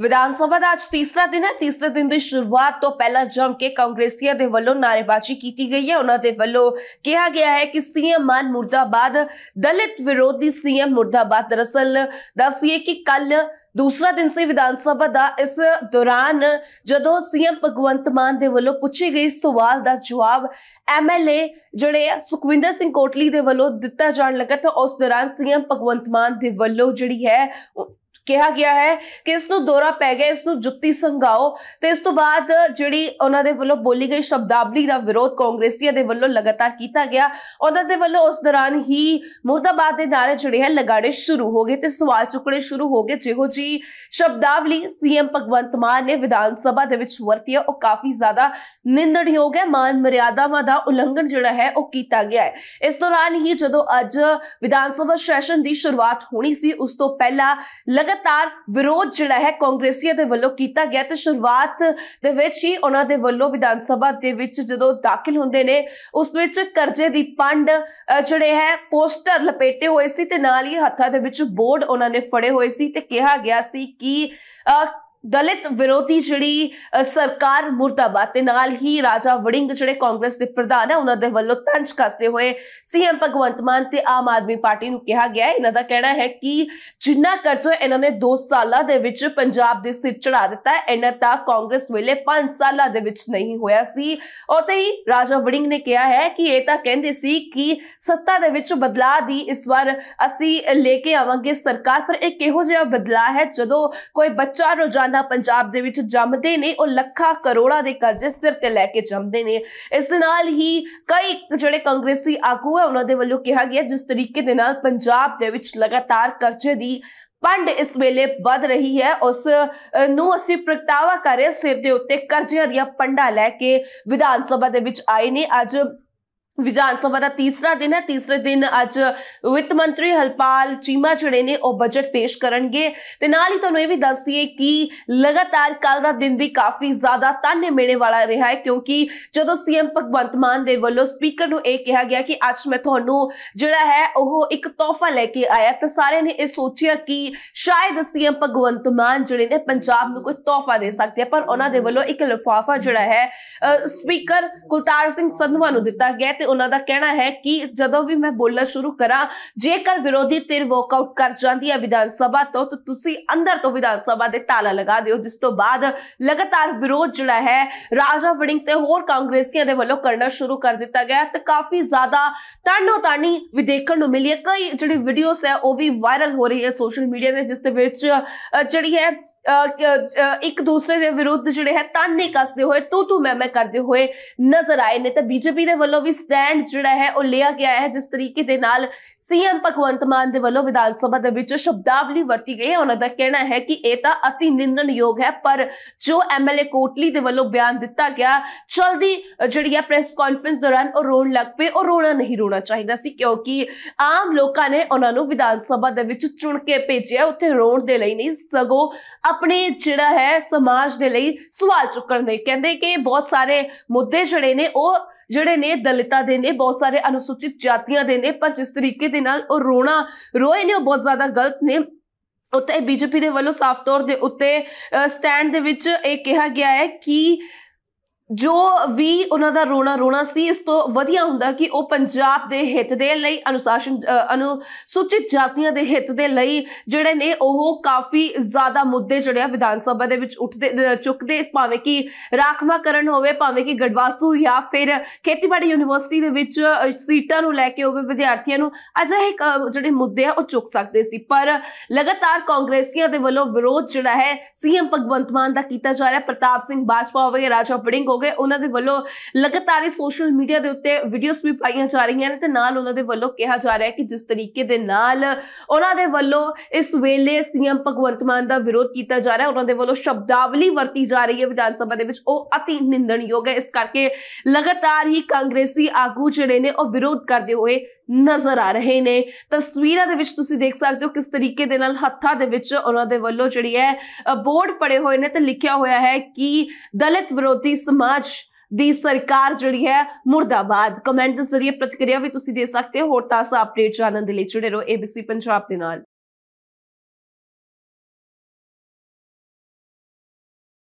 ਵਿਧਾਨ ਸਭਾ ਦਾ ਅੱਜ ਤੀਸਰਾ ਦਿਨ ਹੈ ਤੀਸਰੇ ਦਿਨ ਦੀ ਸ਼ੁਰੂਆਤ ਤੋਂ ਪਹਿਲਾਂ ਜਮ ਕੇ ਕਾਂਗਰਸੀਆਂ ਦੇ ਵੱਲੋਂ ਨਾਰੇਬਾਜ਼ੀ ਕੀਤੀ ਗਈ ਹੈ ਉਹਨਾਂ ਦੇ ਵੱਲੋਂ ਕਿਹਾ ਗਿਆ ਹੈ ਕਿ ਸੀਐਮ ਮਾਨ ਮੁਰਦਾਬਾਦ ਦਲਿਤ ਵਿਰੋਧੀ ਸੀਐਮ ਮੁਰਦਾਬਾਦ ਦੱਸਦੀ ਹੈ ਕਿ ਕੱਲ ਦੂਸਰਾ ਦਿਨ ਸੀ ਵਿਧਾਨ ਸਭਾ ਦਾ ਇਸ ਦੌਰਾਨ ਜਦੋਂ ਸੀਐਮ ਭਗਵੰਤ ਮਾਨ ਦੇ ਵੱਲੋਂ ਪੁੱਛੇ ਗਏ ਸਵਾਲ ਦਾ ਜਵਾਬ ਐਮਐਲਏ ਜਿਹੜੇ ਸੁਖਵਿੰਦਰ ਸਿੰਘ ਕੋਟਲੀ ਦੇ ਵੱਲੋਂ ਦਿੱਤਾ ਜਾਣ ਲੱਗਾ ਤਾਂ ਉਸ ਦੌਰਾਨ ਸੀਐਮ ਭਗਵੰਤ ਮਾਨ ਦੇ ਵੱਲੋਂ ਜਿਹੜੀ ਹੈ ਕਿਹਾ ਗਿਆ ਹੈ ਕਿ ਇਸ ਨੂੰ ਦੌਰਾ ਪੈ ਗਿਆ ਇਸ ਨੂੰ ਜੁੱਤੀ ਸੰਗਾਓ ਤੇ ਇਸ ਤੋਂ ਬਾਅਦ ਜਿਹੜੀ ਉਹਨਾਂ ਦੇ ਵੱਲੋਂ ਬੋਲੀ ਗਈ ਸ਼ਬਦਾਬਲੀ ਦਾ ਵਿਰੋਧ ਕਾਂਗਰਸੀਆਂ ਦੇ ਵੱਲੋਂ ਲਗਾਤਾਰ ਕੀਤਾ ਗਿਆ ਉਹਨਾਂ ਦੇ ਵੱਲੋਂ ਉਸ ਦੌਰਾਨ ਹੀ ਮੁਰਦਾਬਾਦ ਦੇ ਨਾਰੇ ਜੜੇ ਹੈ ਲਗਾੜੇ ਸ਼ੁਰੂ ਹੋ ਗਏ ਤੇ ਸਵਾਲ ਚੁੱਕਣੇ ਸ਼ੁਰੂ ਹੋ ਗਏ ਜਿਹੋ ਜੀ ਸ਼ਬਦਾਬਲੀ ਸੀਐਮ ਭਗਵੰਤ ਮਾਨ ਨੇ ਵਿਧਾਨ ਸਭਾ ਦੇ ਵਿੱਚ ਵਰਤੀ ਹੈ ਉਹ ਕਾਫੀ ਜ਼ਿਆਦਾ ਨਿੰਦਣਯੋਗ ਹੈ ਮਾਨ ਮਰਿਆਦਾਵਾਂ ਦਾ ਉਲੰਘਣ ਜਿਹੜਾ ਹੈ ਉਹ ਕੀਤਾ ਗਿਆ ਹੈ ਇਸ ਦੌਰਾਨ ਹੀ ਜਦੋਂ ਅੱਜ ਵਿਧਾਨ ਸਭਾ ਸੈਸ਼ਨ ਦੀ ਸ਼ੁਰੂਆਤ ਹੋਣੀ ਸੀ ਉਸ ਤੋਂ ਪਹਿਲਾਂ ਲਗਾ ਲਗਾਤਾਰ ਵਿਰੋਧ ਜਿਹੜਾ ਹੈ ਕਾਂਗਰਸੀਆਂ ਦੇ ਵੱਲੋਂ ਕੀਤਾ ਗਿਆ ਤੇ ਸ਼ੁਰੂਆਤ ਦੇ ਵਿੱਚ ਹੀ ਉਹਨਾਂ ਦੇ ਵੱਲੋਂ ਵਿਧਾਨ ਸਭਾ ਦੇ ਵਿੱਚ ਜਦੋਂ ਦਾਖਲ ਹੁੰਦੇ ਨੇ ਉਸ ਵਿੱਚ ਕਰਜ਼ੇ ਦੀ ਪੰਡ ਜਿਹੜੇ ਹੈ ਪੋਸਟਰ ਲਪੇਟੇ ਹੋਏ ਸੀ ਤੇ ਨਾਲ ਹੀ ਹੱਥਾਂ ਦੇ ਵਿੱਚ ਬੋਰਡ ਉਹਨਾਂ ਨੇ ਫੜੇ ਹੋਏ ਸੀ ਤੇ ਕਿਹਾ ਗਿਆ ਸੀ ਕਿ ਦਲਿਤ ਵਿਰੋਧੀ ਜਿਹੜੀ ਸਰਕਾਰ ਮੁਰਤਾਬਾਦ ਤੇ ਨਾਲ ਹੀ ਰਾਜਾ ਵੜਿੰਗ ਜਿਹੜੇ ਕਾਂਗਰਸ ਦੇ ਪ੍ਰਧਾਨ ਹੈ ਉਹਨਾਂ ਦੇ ਵੱਲੋਂ ਤੰਜ ਕੱਸਦੇ ਹੋਏ ਸੀਐਮ ਭਗਵੰਤ ਮਾਨ ਤੇ ਆਮ ਆਦਮੀ ਪਾਰਟੀ ਨੂੰ ਕਿਹਾ ਗਿਆ ਇਹਨਾਂ ਦਾ ਕਹਿਣਾ ਹੈ ਕਿ ਜਿੰਨਾ ਕਰਜ਼ਾ ਇਹਨਾਂ ਨੇ 2 ਸਾਲਾਂ ਦੇ ਵਿੱਚ ਪੰਜਾਬ ਦੇ ਸਿਰ ਚੜਾ ਦਿੱਤਾ ਹੈ ਇਹਨਾਂ ਤਾਂ ਕਾਂਗਰਸ ਵੇਲੇ 5 ਸਾਲਾਂ ਦੇ ਵਿੱਚ ਨਹੀਂ ਹੋਇਆ ਸੀ ਉਤੇ ਹੀ ਰਾਜਾ ਵੜਿੰਗ ਨੇ ਕਿਹਾ ਹੈ ਕਿ ਇਹ ਤਾਂ ਕਹਿੰਦੇ ਸੀ ਕਿ ਸੱਤਾ ਦੇ ਵਿੱਚ ਬਦਲਾਅ ਦੀ ਇਸ ਵਾਰ ਅਸੀਂ ਲੈ ਕੇ ਆਵਾਂਗੇ ਸਰਕਾਰ ਪਰ ਇਹ ਕਿਹੋ ਜਿਹਾ ਬਦਲਾਅ ਹੈ ਜਦੋਂ ਕੋਈ ਬੱਚਾ ਰੋਜ਼ਾਨਾ ਖਜ਼ਾਨਾ ਪੰਜਾਬ ਦੇ ਵਿੱਚ ਜੰਮਦੇ ਨੇ ਉਹ ਲੱਖਾਂ ਕਰੋੜਾਂ ਦੇ ਕਰਜ਼ੇ ਸਿਰ ਤੇ ਲੈ ਕੇ ਜੰਮਦੇ ਨੇ ਇਸ ਦੇ ਨਾਲ ਹੀ ਕਈ ਜਿਹੜੇ ਕਾਂਗਰਸੀ ਆਗੂ ਹੈ ਉਹਨਾਂ ਦੇ ਵੱਲੋਂ ਕਿਹਾ ਗਿਆ ਜਿਸ ਤਰੀਕੇ ਦੇ ਨਾਲ ਪੰਜਾਬ ਦੇ ਵਿੱਚ ਲਗਾਤਾਰ ਕਰਜ਼ੇ ਦੀ ਪੰਡ ਇਸ ਵੇਲੇ ਵੱਧ ਰਹੀ ਹੈ ਉਸ ਨੂੰ ਅਸੀਂ ਪ੍ਰਗਟਾਵਾ ਕਰ ਰਹੇ ਸਿਰ ਦੇ ਉੱਤੇ ਕਰਜ਼ਿਆਂ ਦੀਆਂ ਪੰਡਾ ਲੈ ਕੇ ਵਿਧਾਨ ਸਭਾ ਦੇ ਵਿੱਚ ਆਏ ਨੇ ਅੱਜ ਵਿਧਾਨ ਸਭਾ ਦਾ ਤੀਸਰਾ ਦਿਨ ਹੈ ਤੀਸਰੇ ਦਿਨ ਅੱਜ ਵਿੱਤ ਮੰਤਰੀ ਹਲਪਾਲ ਚੀਮਾ ਜਿਹੜੇ ਨੇ ਉਹ ਬਜਟ ਪੇਸ਼ ਕਰਨਗੇ ਤੇ ਨਾਲ ਹੀ ਤੁਹਾਨੂੰ ਇਹ ਵੀ ਦੱਸ ਦਈਏ ਕਿ ਲਗਾਤਾਰ ਕੱਲ ਦਾ ਦਿਨ ਵੀ ਕਾਫੀ ਜ਼ਿਆਦਾ ਤਾਨੇ ਮੇਣੇ ਵਾਲਾ ਰਿਹਾ ਹੈ ਕਿਉਂਕਿ ਜਦੋਂ ਸੀਐਮ ਭਗਵੰਤ ਮਾਨ ਦੇ ਵੱਲੋਂ ਸਪੀਕਰ ਨੂੰ ਇਹ ਕਿਹਾ ਗਿਆ ਕਿ ਅੱਜ ਮੈਂ ਤੁਹਾਨੂੰ ਜਿਹੜਾ ਹੈ ਉਹ ਇੱਕ ਤੋਹਫਾ ਲੈ ਕੇ ਆਇਆ ਤਾਂ ਸਾਰਿਆਂ ਨੇ ਇਹ ਸੋਚਿਆ ਕਿ ਸ਼ਾਇਦ ਸੀਐਮ ਭਗਵੰਤ ਮਾਨ ਜਿਹੜੇ ਨੇ ਪੰਜਾਬ ਨੂੰ ਕੋਈ ਤੋਹਫਾ ਦੇ ਸਕਦੇ ਆ ਪਰ ਉਹਨਾਂ ਦੇ ਵੱਲੋਂ ਇੱਕ ਲਫਾਫਾ ਜਿਹੜਾ ਹੈ ਸਪੀਕਰ ਕੁਲਤਾਰ ਸਿੰਘ ਸੰਧਵਾ ਨੂੰ ਦਿੱਤਾ ਗਿਆ ਤੇ ਉਹਨਾਂ ਦਾ ਕਹਿਣਾ ਹੈ ਕਿ ਜਦੋਂ ਵੀ ਮੈਂ ਬੋਲਣਾ ਸ਼ੁਰੂ ਕਰਾਂ ਜੇਕਰ ਵਿਰੋਧੀ ਧਿਰ ਵਾਕਆਊਟ ਕਰ ਜਾਂਦੀ ਹੈ ਵਿਧਾਨ ਸਭਾ ਤੋਂ ਤਾਂ ਤੁਸੀਂ ਅੰਦਰ ਤੋਂ ਵਿਧਾਨ ਸਭਾ ਦੇ ਤਾਲਾ ਲਗਾ ਦਿਓ ਜਿਸ ਤੋਂ ਬਾਅਦ ਲਗਾਤਾਰ ਵਿਰੋਧ ਜਿਹੜਾ ਹੈ ਰਾਜਾ ਵੜਿੰਗ ਤੇ ਹੋਰ ਕਾਂਗਰਸੀਆਂ ਦੇ ਵੱਲੋਂ ਕਰਨਾ ਸ਼ੁਰੂ ਕਰ ਦਿੱਤਾ ਗਿਆ ਤੇ ਕਾਫੀ ਜ਼ਿਆਦਾ ਤਾਣੋ ਤਾਣੀ ਵੀ ਦੇਖਣ ਨੂੰ ਮਿਲੀ ਹੈ ਕਈ ਜਿਹੜੀ ਵੀਡੀਓਸ ਹੈ ਉਹ ਵੀ ਵਾਇਰਲ ਹੋ ਰਹੀ ਹੈ ਸੋਸ਼ਲ ਮੀਡੀਆ ਤੇ ਜਿਸ ਦੇ ਵਿੱਚ ਜਿਹੜੀ ਹੈ ਇੱਕ ਦੂਸਰੇ ਦੇ ਵਿਰੁੱਧ ਜਿਹੜੇ ਹੈ ਤਾਨੇ ਕੱਸਦੇ ਹੋਏ ਤੂ ਤੂ ਮੈਂ ਮੈਂ ਕਰਦੇ ਹੋਏ ਨਜ਼ਰ ਆਏ ਨੇ ਤਾਂ ਬੀਜੇਪੀ ਦੇ ਵੱਲੋਂ ਵੀ ਸਟੈਂਡ ਜਿਹੜਾ ਹੈ ਉਹ ਲਿਆ ਗਿਆ ਹੈ ਜਿਸ ਤਰੀਕੇ ਦੇ ਨਾਲ ਸੀਐਮ ਭਗਵੰਤ ਮਾਨ ਦੇ ਵੱਲੋਂ ਵਿਧਾਨ ਸਭਾ ਦੇ ਵਿੱਚ ਸ਼ਬਦਾਵਲੀ ਵਰਤੀ ਗਈ ਹੈ ਉਹਨਾਂ ਦਾ ਕਹਿਣਾ ਹੈ ਕਿ ਇਹ ਤਾਂ ਅਤੀ ਨਿੰਦਣਯੋਗ ਹੈ ਪਰ ਜੋ ਐਮਐਲਏ ਕੋਟਲੀ ਦੇ ਵੱਲੋਂ ਬਿਆਨ ਦਿੱਤਾ ਗਿਆ ਜਲਦੀ ਜਿਹੜੀ ਹੈ ਪ੍ਰੈਸ ਕਾਨਫਰੰਸ ਦੌਰਾਨ ਉਹ ਰੋਣ ਲੱਗ ਪਏ ਉਹ ਰੋਣਾ ਨਹੀਂ ਰੋਣਾ ਚਾਹੀਦਾ ਸੀ ਕਿਉਂਕਿ ਆਮ ਲੋਕਾਂ ਨੇ ਉਹਨਾਂ ਨੂੰ ਵਿਧਾਨ ਸਭਾ ਦੇ ਵਿੱਚ ਚੁਣ ਕੇ ਭੇਜਿਆ ਉੱਥੇ ਰੋਣ ਦੇ ਲਈ ਨਹੀਂ ਸਗੋ ਆਪਣੇ ਜਿਹੜਾ ਹੈ ਸਮਾਜ ਦੇ ਲਈ ਸਵਾਲ ਚੁੱਕਣ ਦੇ ਕਹਿੰਦੇ ਕਿ ਬਹੁਤ ਸਾਰੇ ਮੁੱਦੇ ਜਿਹੜੇ ਨੇ ਉਹ ਜਿਹੜੇ ਨੇ ਦਲਿਤਾਂ ਦੇ ਨੇ ਬਹੁਤ ਸਾਰੇ ਅਨੁਸੂਚਿਤ ਜਾਤੀਆਂ ਦੇ ਨੇ ਪਰ ਜਿਸ ਤਰੀਕੇ ਦੇ ਨਾਲ ਉਹ ਰੋਣਾ ਰੋਏ ਨੇ ਉਹ ਬਹੁਤ ਜ਼ਿਆਦਾ ਗਲਤ ਨੇ ਉੱਤੇ ਬੀਜੇਪੀ ਦੇ ਵੱਲੋਂ ਸਾਫ਼ ਤੌਰ ਦੇ ਉੱਤੇ ਸਟੈਂਡ ਦੇ ਵਿੱਚ ਇਹ ਕਿਹਾ ਗਿਆ ਹੈ ਕਿ ਜੋ ਵੀ ਉਹਨਾਂ ਦਾ ਰੋਣਾ ਰੋਣਾ ਸੀ ਇਸ ਤੋਂ ਵਧੀਆ ਹੁੰਦਾ ਕਿ ਉਹ ਪੰਜਾਬ ਦੇ ਹਿੱਤ ਦੇ ਲਈ ਅਨੁਸ਼ਾਸਨ ਅਨੁਸੂਚਿਤ ਜਾਤੀਆਂ ਦੇ ਹਿੱਤ ਦੇ ਲਈ ਜਿਹੜੇ ਨੇ ਉਹ ਕਾਫੀ ਜ਼ਿਆਦਾ ਮੁੱਦੇ ਜਿਹੜੇ ਆ ਵਿਧਾਨ ਸਭਾ ਦੇ ਵਿੱਚ ਉੱਠਦੇ ਚੁੱਕਦੇ ਭਾਵੇਂ ਕਿ ਰਾਖਵਾਕਰਨ ਹੋਵੇ ਭਾਵੇਂ ਕਿ ਗੜਵਾਸੂ ਜਾਂ ਫਿਰ ਖੇਤੀਬਾੜੀ ਯੂਨੀਵਰਸਿਟੀ ਦੇ ਵਿੱਚ ਸੀਟਾਂ ਨੂੰ ਲੈ ਕੇ ਹੋਵੇ ਵਿਦਿਆਰਥੀਆਂ ਨੂੰ ਅਜਿਹੇ ਜਿਹੜੇ ਮੁੱਦੇ ਆ ਉਹ ਚੁੱਕ ਸਕਦੇ ਸੀ ਪਰ ਲਗਾਤਾਰ ਕਾਂਗਰਸੀਆਂ ਦੇ ਵੱਲੋਂ ਵਿਰੋਧ ਜਿਹੜਾ ਹੈ ਸੀਐਮ ਭਗਵੰਤ ਮਾਨ ਦਾ ਕੀਤਾ ਜਾ ਰਿਹਾ ਪ੍ਰਤਾਪ ਸਿੰਘ ਬਾਜਵਾ ਵਗੈਰਾ ਰਾਜਾ ਬੜਿੰਗ ਲੋਕ ਹੈ ਉਹਨਾਂ ਦੇ ਵੱਲੋਂ ਲਗਾਤਾਰ ਸੋਸ਼ਲ ਮੀਡੀਆ ਦੇ ਉੱਤੇ ਵੀਡੀਓਜ਼ ਵੀ ਪਾਈਆਂ ਜਾ ਰਹੀਆਂ ਨੇ ਤੇ ਨਾਲ ਉਹਨਾਂ ਦੇ ਵੱਲੋਂ ਕਿਹਾ ਜਾ ਰਿਹਾ ਹੈ ਕਿ ਜਿਸ ਤਰੀਕੇ ਦੇ ਨਾਲ ਉਹਨਾਂ ਦੇ ਵੱਲੋਂ ਇਸ ਵੇਲੇ ਸੀਐਮ ਭਗਵੰਤ ਮਾਨ ਦਾ ਵਿਰੋਧ ਕੀਤਾ ਜਾ ਰਿਹਾ ਹੈ ਉਹਨਾਂ ਦੇ ਵੱਲੋਂ ਸ਼ਬਦਾਵਲੀ ਵਰਤੀ ਜਾ ਰਹੀ ਹੈ ਵਿਧਾਨ ਸਭਾ ਦੇ ਵਿੱਚ ਉਹ ਅਤੀ ਨਿੰਦਣਯੋਗ ਹੈ ਇਸ ਕਰਕੇ ਲਗਾਤਾਰ ਹੀ ਕਾਂਗਰਸੀ ਆਗੂ ਜਿਹੜੇ ਨੇ ਉਹ ਵਿਰੋਧ ਕਰਦੇ ਹੋਏ ਨਜ਼ਰ ਆ ਰਹੇ ਨੇ ਤਸਵੀਰਾਂ ਦੇ ਵਿੱਚ ਤੁਸੀਂ ਦੇਖ ਸਕਦੇ ਹੋ ਕਿਸ ਤਰੀਕੇ ਦੇ ਨਾਲ ਹੱਥਾਂ ਦੇ ਵਿੱਚ ਉਹਨਾਂ ਦੇ ਵੱਲੋਂ ਜਿਹੜੀ ਹੈ ਬੋਰਡ ਫੜੇ ਹੋਏ ਨੇ ਤੇ ਲਿਖਿਆ ਹੋਇਆ ਹੈ ਕਿ ਦਲਿਤ ਵਿਰੋਧੀ ਸਮਾਜ ਦੀ ਸਰਕਾਰ ਜਿਹੜੀ ਹੈ ਮੁਰਦਾਬਾਦ ਕਮੈਂਟ ਦੇ ਜ਼ਰੀਏ ਪ੍ਰਤੀਕਿਰਿਆ ਵੀ ਤੁਸੀਂ ਦੇ ਸਕਦੇ ਹੋ ਹੋਰ ਤਾਜ਼ਾ ਅਪਡੇਟ ਜਾਣਨ ਦੇ ਲਈ ਜੁੜੇ ਰਹੋ ABC ਪੰਜਾਬ ਦੇ ਨਾਲ